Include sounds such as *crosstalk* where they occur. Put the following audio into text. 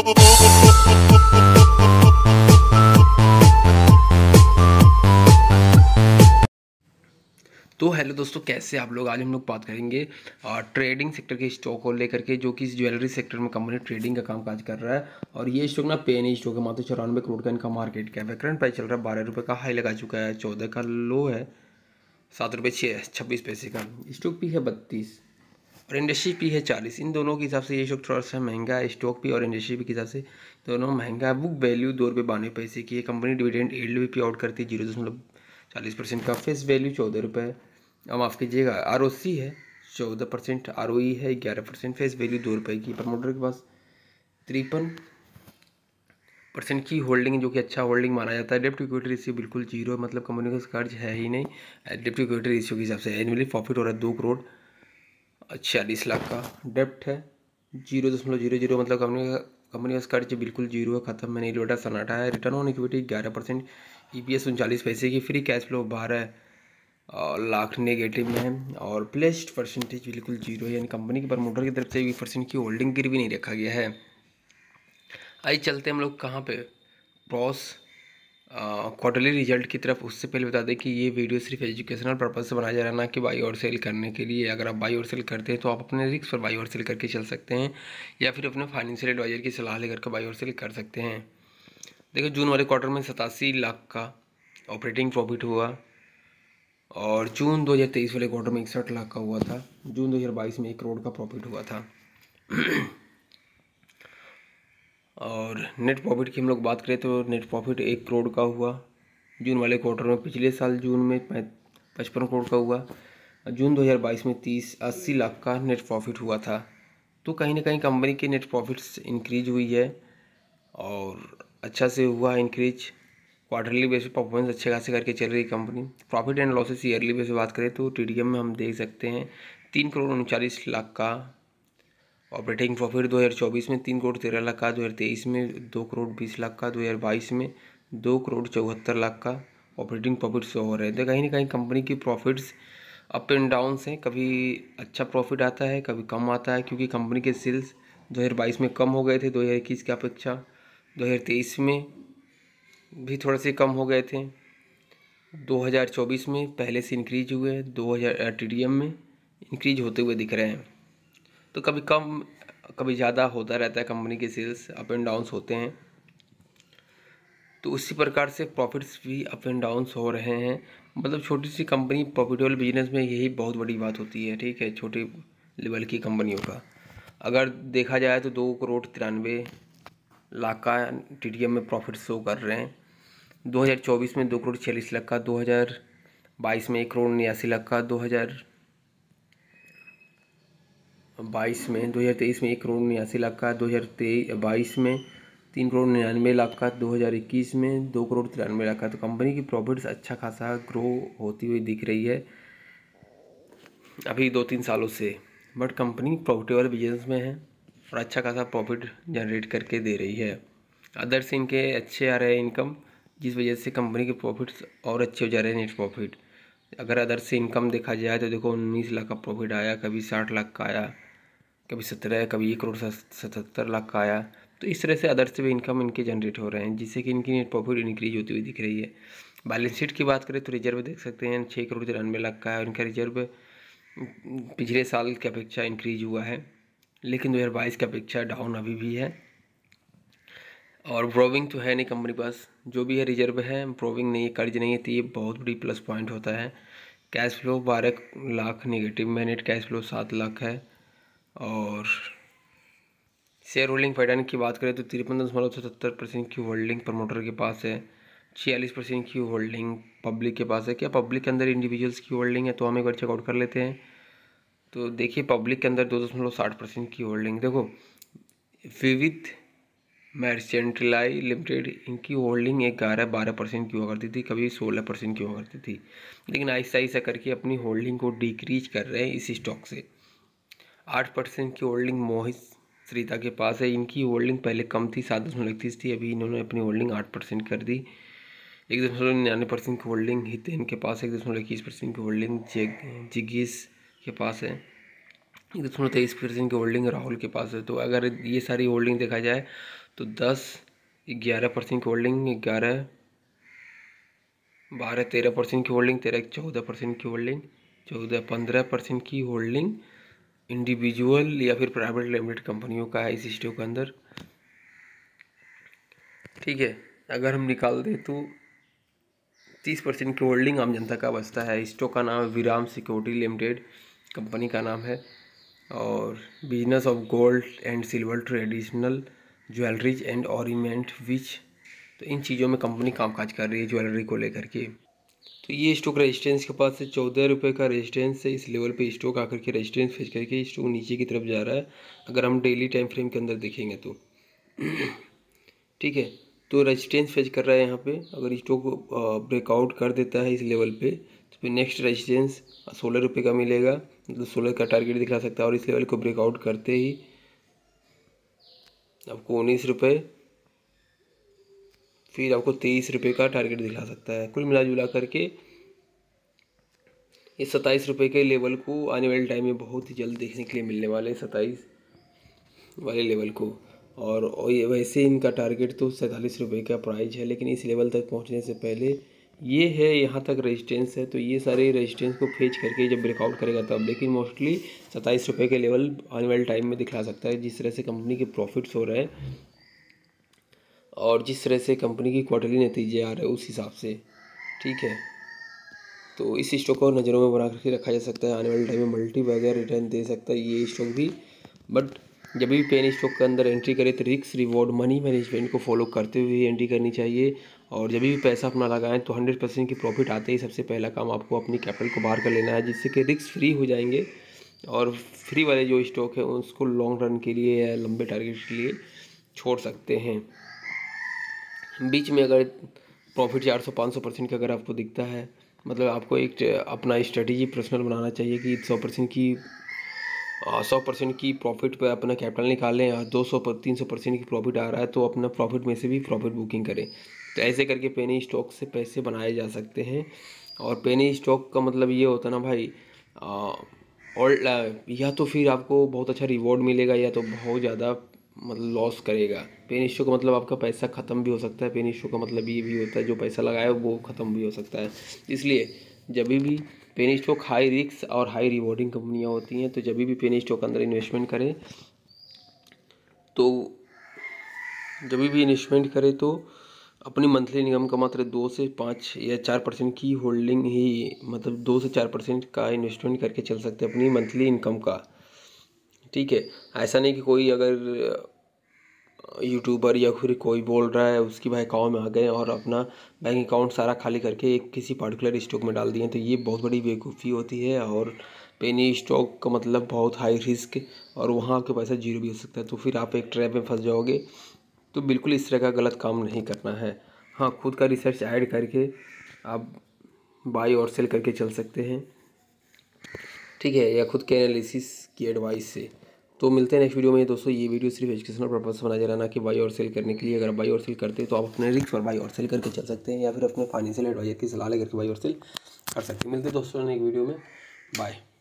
तो हेलो दोस्तों कैसे आप लोग आज हम लोग बात करेंगे आ, ट्रेडिंग सेक्टर के स्टॉक को लेकर के जो कि ज्वेलरी सेक्टर में कंपनी ट्रेडिंग का काम काज कर रहा है और ये स्टॉक ना पेन स्टॉक है मात्र चौरानवे करोड़ का इनका मार्केट कैप है करंट प्राइस चल रहा है बारह रुपये का हाई लगा चुका है चौदह का लो है सात रुपये छः छब्बीस पैसे का स्टॉक पी है बत्तीस और इंडस्ट्री पी है चालीस इन दोनों के हिसाब से ये स्टॉक थोड़ा सा महंगा है स्टॉक भी और इंडस्ट्री पी के हिसाब से दोनों महंगा बुक वैल्यू दो रुपये बानवे पैसे की है कंपनी डिविडेंड एल भी पे आउट करती है जीरो दशमलव चालीस परसेंट का फेस वैल्यू चौदह रुपये अब माफ़ कीजिएगा आर ओ सी है चौदह परसेंट आर ओ ई है ग्यारह परसेंट फेस वैल्यू दो रुपये की प्रमोटर के पास तिरपन परसेंट की होल्डिंग जो कि अच्छा होल्डिंग माना जाता है डेप्ट इक्विटी रेशियो बिल्कुल जीरो है मतलब कंपनी का कर्ज है ही नहीं डेप्ट इक्विटी रेशियो के हिसाब से एनुअली प्रॉफिट हो रहा है दो करोड़ छियालीस लाख का डेप्ट है जीरो दशमलव जीरो जीरो मतलब कंपनी का कंपनी का स्कर्ट बिल्कुल जीरो है खत्म मैंने लोटा सनाटा है रिटर्न ऑन इक्विटी ग्यारह परसेंट ई पी एस उनचालीस पैसे की फ्री कैश फ्लो बारह लाख नेगेटिव में है और प्लेस्ड परसेंटेज बिल्कुल जीरो है यानी कंपनी के प्रमोटर की तरफ से भी परसेंट की होल्डिंग गिर भी नहीं रखा गया है आई चलते हम लोग कहाँ पे प्रॉस क्वार्टरली रिजल्ट की तरफ उससे पहले बता दें कि ये वीडियो सिर्फ एजुकेशनल पर्पज़ से बनाया जा रहा है ना कि बाई और सेल करने के लिए अगर आप बाई और सेल करते हैं तो आप अपने रिक्स पर बाई और सेल करके चल सकते हैं या फिर अपने फाइनेंशियल एडवाइज़र की सलाह लेकर के बाई और सेल कर सकते हैं देखो जून वाले क्वार्टर में सतासी लाख का ऑपरेटिंग प्रॉफिट हुआ और जून दो वाले क्वार्टर में इकसठ लाख का हुआ था जून दो में एक करोड़ का प्रॉफिट हुआ था और नेट प्रॉफिट की हम लोग बात करें तो नेट प्रॉफिट एक करोड़ का हुआ जून वाले क्वार्टर में पिछले साल जून में पचपन करोड़ का हुआ जून 2022 में तीस अस्सी लाख का नेट प्रॉफिट हुआ था तो कहीं ना कहीं कंपनी के नेट प्रॉफिट्स इंक्रीज हुई है और अच्छा से हुआ इंक्रीज क्वार्टरली बेस परफॉर्मेंस अच्छे खासे करके चल रही company profit and losses yearly base बात करें तो टी में हम देख सकते हैं तीन करोड़ उनचालीस लाख का ऑपरेटिंग प्रॉफिट 2024 में तीन करोड़ तेरह लाख का 2023 में दो करोड़ बीस लाख का 2022 में दो करोड़ चौहत्तर लाख का ऑपरेटिंग प्रॉफिट शो हो रहे थे तो कहीं ना कहीं कंपनी की प्रॉफिट्स अप एंड डाउन हैं कभी अच्छा प्रॉफिट आता है कभी कम आता है क्योंकि कंपनी के सेल्स 2022 में कम हो गए थे 2021 की अपेक्षा 2023 में भी थोड़े से कम हो गए थे 2024 में पहले से इंक्रीज हुए हैं दो हज़ार में इंक्रीज होते हुए दिख रहे हैं तो कभी कम कभी ज़्यादा होता रहता है कंपनी के सेल्स अप एंड डाउन्स होते हैं तो उसी प्रकार से प्रॉफिट्स भी अप एंड डाउन्स हो रहे हैं मतलब छोटी सी कंपनी प्रॉफिटेबल बिजनेस में यही बहुत बड़ी बात होती है ठीक है छोटे लेवल की कंपनियों का अगर देखा जाए तो दो करोड़ तिरानवे लाख का टी में प्रॉफिट शो कर रहे हैं 2024 में दो करोड़ छियालीस लाख का 2022 में एक करोड़ उन्यासी लाख का 2000 बाईस में दो हज़ार तेईस में एक करोड़ उन्यासी लाख का दो हज़ार तेईस बाईस में तीन करोड़ निन्यानवे लाख का दो हज़ार इक्कीस में दो करोड़ तिरानवे लाख का तो कंपनी की प्रॉफिट्स अच्छा खासा ग्रो होती हुई दिख रही है अभी दो तीन सालों से बट कंपनी प्रॉफिटेबल बिजनेस में है और अच्छा खासा प्रॉफिट जनरेट करके दे रही है अदर से इनके अच्छे आ रहे हैं इनकम जिस वजह से कंपनी के प्रॉफिट्स और अच्छे हो जा रहे हैं नेट प्रॉफिट अगर अदर से इनकम देखा जाए तो देखो उन्नीस लाख का प्रॉफिट आया कभी साठ लाख का आया कभी सत्रह कभी एक करोड़ सतहत्तर लाख का आया तो इस तरह से अदर से भी इनकम इनके जनरेट हो रहे हैं जिससे कि इनकी नेट प्रॉफिट इंक्रीज होती हुई दिख रही है बैलेंस शीट की बात करें तो रिजर्व देख सकते हैं छः करोड़ तिरानवे लाख का है उनका रिजर्व पिछले साल की अपेक्षा इंक्रीज हुआ है लेकिन दो की अपेक्षा डाउन अभी भी है और ब्रोविंग तो है नहीं कंपनी पास जो भी है रिजर्व है ब्रोविंग नहीं है कर्ज नहीं है तो ये बहुत बड़ी प्लस पॉइंट होता है कैश फ्लो बारह लाख नेगेटिव में नेट कैश फ्लो सात लाख है और शेयर होल्डिंग पैटर्न की बात करें तो तिरपन दशमलव सतहत्तर परसेंट की होल्डिंग प्रमोटर के पास है छियालीस परसेंट की होल्डिंग पब्लिक के पास है क्या पब्लिक के अंदर इंडिविजुअल्स की होल्डिंग है तो हम एक बार चेकआउट कर लेते हैं तो देखिए पब्लिक के अंदर दो दशमलव साठ परसेंट की होल्डिंग देखो विविध मैरसेंट्रलाई लिमिटेड इनकी होल्डिंग एक ग्यारह बारह परसेंट की हुआ करती थी कभी सोलह परसेंट की हुआ करती थी लेकिन आहिस्ता आहिस्ता करके अपनी होल्डिंग को डिक्रीज कर रहे हैं इस स्टॉक से आठ परसेंट की होल्डिंग मोहित श्रीता के पास है इनकी होल्डिंग पहले कम थी सात दशमलव इकतीस थी अभी इन्होंने अपनी होल्डिंग आठ परसेंट कर दी एक दशमलव निन्यानवे परसेंट की होल्डिंग हितेन के पास है एक दशमलव इक्कीस परसेंट की होल्डिंग जिगीस के पास है एक दशमलव तेईस परसेंट की होल्डिंग राहुल के पास है तो अगर ये सारी होल्डिंग देखा जाए तो दस ग्यारह परसेंट की होल्डिंग ग्यारह बारह तेरह परसेंट की होल्डिंग तेरह चौदह परसेंट की होल्डिंग चौदह पंद्रह परसेंट की होल्डिंग इंडिविजुअल या फिर प्राइवेट लिमिटेड कंपनियों का है इस स्टॉक के अंदर ठीक है अगर हम निकाल दें तो तीस परसेंट की होल्डिंग आम जनता का बचता है स्टॉक का नाम है विराम सिक्योरिटी लिमिटेड कंपनी का नाम है और business of gold and silver traditional jewelleries and ornament which तो इन चीज़ों में कंपनी कामकाज कर रही है ज्वेलरी को लेकर के तो ये स्टॉक रेजिस्टेंस के पास से चौदह रुपये का रेजिस्टेंस है इस लेवल पे स्टॉक आकर के रेजिस्टेंस फेज करके स्टॉक नीचे की तरफ जा रहा है अगर हम डेली टाइम फ्रेम के अंदर देखेंगे तो *clears throat* ठीक है तो रेजिस्टेंस फेज कर रहा है यहाँ पे अगर स्टॉक ब्रेकआउट कर देता है इस लेवल पर तो फिर नेक्स्ट रेजिस्टेंस सोलह रुपये का मिलेगा मतलब सोलह का टारगेट दिखला सकता है और इस लेवल को ब्रेकआउट करते ही आपको उन्नीस रुपये फिर आपको तेईस रुपये का टारगेट दिखा सकता है कुल मिला जुला करके इस सत्ताईस रुपये के लेवल को आने वाले टाइम में बहुत ही जल्द देखने के लिए मिलने वाले सत्ताईस वाले लेवल को और ये वैसे इनका टारगेट तो सैंतालीस रुपये का प्राइस है लेकिन इस लेवल तक पहुंचने से पहले ये है यहाँ तक रेजिस्टेंस है तो ये सारे रेजिस्टेंस को फेच करके जब ब्रेकआउट करेगा तब लेकिन मोस्टली सत्ताईस रुपये के लेवल आने वाले टाइम में दिखला सकता है जिस तरह से कंपनी के प्रॉफिट्स हो रहे हैं और जिस तरह से कंपनी की क्वार्टरली नतीजे आ रहे हैं उस हिसाब से ठीक है तो इस स्टॉक को नज़रों में बना करके रखा जा सकता है आने वाले टाइम में मल्टी वगैरह रिटर्न दे सकता है ये स्टॉक भी बट जब भी पेन स्टॉक के अंदर एंट्री करें तो रिक्स रिवॉर्ड मनी मैनेजमेंट को फॉलो करते हुए एंट्री करनी चाहिए और जब भी पैसा अपना लगाएं तो हंड्रेड परसेंट की प्रॉफिट आते ही सबसे पहला काम आपको अपनी कैपिटल को बाहर कर लेना है जिससे कि रिक्स फ्री हो जाएंगे और फ्री वाले जो स्टॉक है उसको लॉन्ग रन के लिए या लंबे टारगेट के लिए छोड़ सकते हैं बीच में अगर प्रॉफिट चार सौ पाँच सौ परसेंट का अगर आपको दिखता है मतलब आपको एक अपना स्ट्रेटेजी पर्सनल बनाना चाहिए कि सौ परसेंट की सौ परसेंट की प्रॉफिट पर अपना कैपिटल निकालें और दो सौ तीन सौ परसेंट की प्रॉफिट आ रहा है तो अपना प्रॉफिट में से भी प्रॉफिट बुकिंग करें तो ऐसे करके पेनी स्टॉक से पैसे बनाए जा सकते हैं और पेनी स्टॉक का मतलब ये होता ना भाई और या तो फिर आपको बहुत अच्छा रिवॉर्ड मिलेगा या तो बहुत ज़्यादा मतलब लॉस करेगा पेन इशू का मतलब आपका पैसा ख़त्म भी हो सकता है पेन इशू का मतलब ये भी होता है जो पैसा लगाया वो ख़त्म भी हो सकता है इसलिए जब भी पेनी स्टॉक हाई रिक्स और हाई रिवॉर्डिंग कंपनियां होती हैं तो जब भी पेनी स्टॉक अंदर इन्वेस्टमेंट करें तो जब भी इन्वेस्टमेंट करें तो अपनी मंथली इनकम का मात्र दो से पाँच या चार परसेंट की होल्डिंग ही मतलब दो से चार परसेंट का इन्वेस्टमेंट करके चल सकते हैं अपनी मंथली इनकम का ठीक है ऐसा नहीं कि कोई अगर यूट्यूबर या फिर कोई बोल रहा है उसकी भाई अकाउंट में आ गए और अपना बैंक अकाउंट सारा खाली करके एक किसी पार्टिकुलर स्टॉक में डाल दिए तो ये बहुत बड़ी बेवकूफ़ी होती है और पेनी स्टॉक का मतलब बहुत हाई रिस्क और वहाँ आपके पैसा जीरो भी हो सकता है तो फिर आप एक ट्रैप में फंस जाओगे तो बिल्कुल इस तरह का गलत काम नहीं करना है हाँ खुद का रिसर्च ऐड करके आप बाई और सेल करके चल सकते हैं ठीक है या खुद के एनालिसिस की एडवाइस से तो मिलते हैं नेक्स्ट वीडियो में दोस्तों ये वीडियो सिर्फ एजुकेशनल पर्पज़ बनाया जा रहा ना कि बाई और सेल करने के लिए अगर बाई और सेल करते हैं तो आप अपने रिक्स पर बाई और सेल करके चल सकते हैं या फिर अपने फाइनेंशियल एडवाइजर की सलाह लेकर के बाई और सेल कर सकते हैं मिलते हैं दोस्तों ने एक वीडियो में बाय